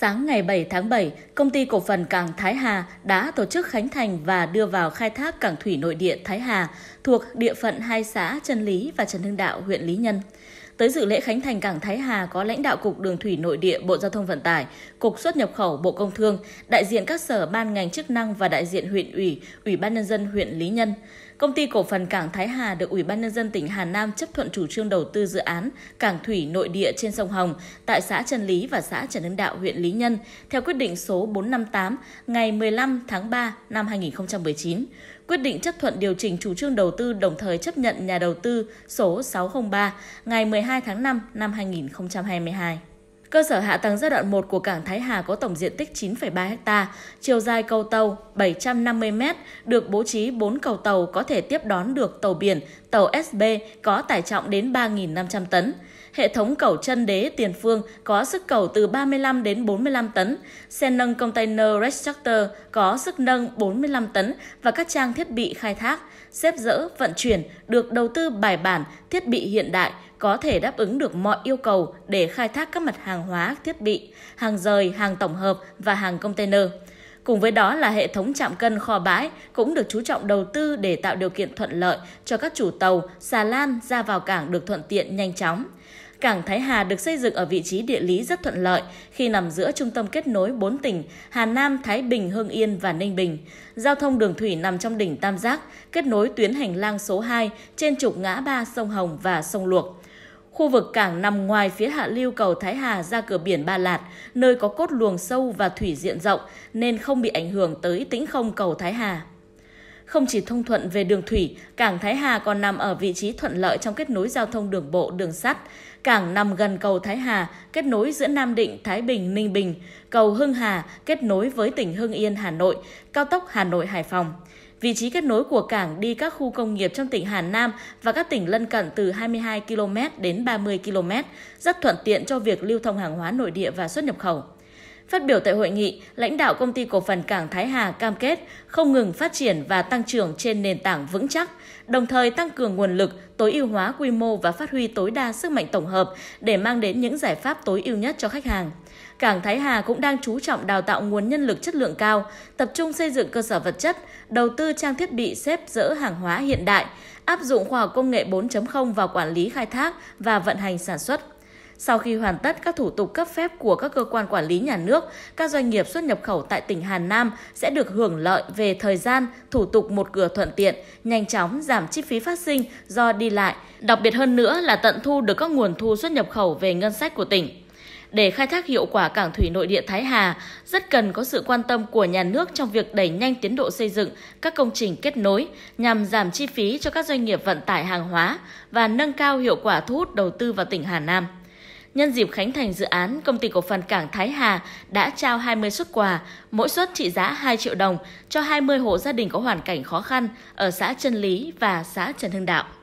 sáng ngày 7 tháng 7, công ty cổ phần Cảng Thái Hà đã tổ chức khánh thành và đưa vào khai thác cảng thủy nội địa Thái Hà thuộc địa phận hai xã Trần Lý và Trần Hưng Đạo, huyện Lý Nhân. Tới dự lễ khánh thành cảng Thái Hà có lãnh đạo Cục Đường thủy Nội địa Bộ Giao thông Vận tải, Cục xuất nhập khẩu Bộ Công Thương, đại diện các sở ban ngành chức năng và đại diện huyện ủy, Ủy ban nhân dân huyện Lý Nhân. Công ty cổ phần Cảng Thái Hà được Ủy ban nhân dân tỉnh Hà Nam chấp thuận chủ trương đầu tư dự án Cảng thủy nội địa trên sông Hồng tại xã Trần Lý và xã Trần Hưng Đạo, huyện Lý Nhân theo quyết định số 458 ngày 15 tháng 3 năm 2019. Quyết định chấp thuận điều chỉnh chủ trương đầu tư đồng thời chấp nhận nhà đầu tư số 603 ngày 12 12 tháng 5 năm 2022. Cơ sở hạ tầng giai đoạn 1 của cảng Thái Hà có tổng diện tích 9,3 ha, chiều dài cầu tàu 750 m, được bố trí 4 cầu tàu có thể tiếp đón được tàu biển tàu SB có tải trọng đến 3.500 tấn. Hệ thống cầu chân đế tiền phương có sức cầu từ 35 đến 45 tấn, xe nâng container Restructor có sức nâng 45 tấn và các trang thiết bị khai thác, xếp dỡ, vận chuyển được đầu tư bài bản, thiết bị hiện đại, có thể đáp ứng được mọi yêu cầu để khai thác các mặt hàng hóa, thiết bị, hàng rời, hàng tổng hợp và hàng container. Cùng với đó là hệ thống trạm cân kho bãi cũng được chú trọng đầu tư để tạo điều kiện thuận lợi cho các chủ tàu, xà lan ra vào cảng được thuận tiện nhanh chóng. Cảng Thái Hà được xây dựng ở vị trí địa lý rất thuận lợi khi nằm giữa trung tâm kết nối 4 tỉnh Hà Nam, Thái Bình, Hưng Yên và Ninh Bình. Giao thông đường thủy nằm trong đỉnh Tam Giác, kết nối tuyến hành lang số 2 trên trục ngã ba sông Hồng và sông Luộc. Khu vực cảng nằm ngoài phía hạ lưu cầu Thái Hà ra cửa biển Ba Lạt, nơi có cốt luồng sâu và thủy diện rộng nên không bị ảnh hưởng tới tĩnh không cầu Thái Hà. Không chỉ thông thuận về đường thủy, cảng Thái Hà còn nằm ở vị trí thuận lợi trong kết nối giao thông đường bộ, đường sắt. Cảng nằm gần cầu Thái Hà, kết nối giữa Nam Định, Thái Bình, Ninh Bình, cầu Hưng Hà kết nối với tỉnh Hưng Yên, Hà Nội, cao tốc Hà Nội, Hải Phòng. Vị trí kết nối của cảng đi các khu công nghiệp trong tỉnh Hà Nam và các tỉnh lân cận từ 22 km đến 30 km, rất thuận tiện cho việc lưu thông hàng hóa nội địa và xuất nhập khẩu. Phát biểu tại hội nghị, lãnh đạo công ty cổ phần Cảng Thái Hà cam kết không ngừng phát triển và tăng trưởng trên nền tảng vững chắc, đồng thời tăng cường nguồn lực, tối ưu hóa quy mô và phát huy tối đa sức mạnh tổng hợp để mang đến những giải pháp tối ưu nhất cho khách hàng. Cảng Thái Hà cũng đang chú trọng đào tạo nguồn nhân lực chất lượng cao, tập trung xây dựng cơ sở vật chất, đầu tư trang thiết bị xếp dỡ hàng hóa hiện đại, áp dụng khoa học công nghệ 4.0 vào quản lý khai thác và vận hành sản xuất sau khi hoàn tất các thủ tục cấp phép của các cơ quan quản lý nhà nước, các doanh nghiệp xuất nhập khẩu tại tỉnh Hà Nam sẽ được hưởng lợi về thời gian, thủ tục một cửa thuận tiện, nhanh chóng giảm chi phí phát sinh do đi lại, đặc biệt hơn nữa là tận thu được các nguồn thu xuất nhập khẩu về ngân sách của tỉnh. Để khai thác hiệu quả cảng thủy nội địa Thái Hà, rất cần có sự quan tâm của nhà nước trong việc đẩy nhanh tiến độ xây dựng các công trình kết nối nhằm giảm chi phí cho các doanh nghiệp vận tải hàng hóa và nâng cao hiệu quả thu hút đầu tư vào tỉnh Hà Nam. Nhân dịp khánh thành dự án, công ty cổ phần Cảng Thái Hà đã trao 20 xuất quà, mỗi suất trị giá 2 triệu đồng cho 20 hộ gia đình có hoàn cảnh khó khăn ở xã Trân Lý và xã Trần Hưng Đạo.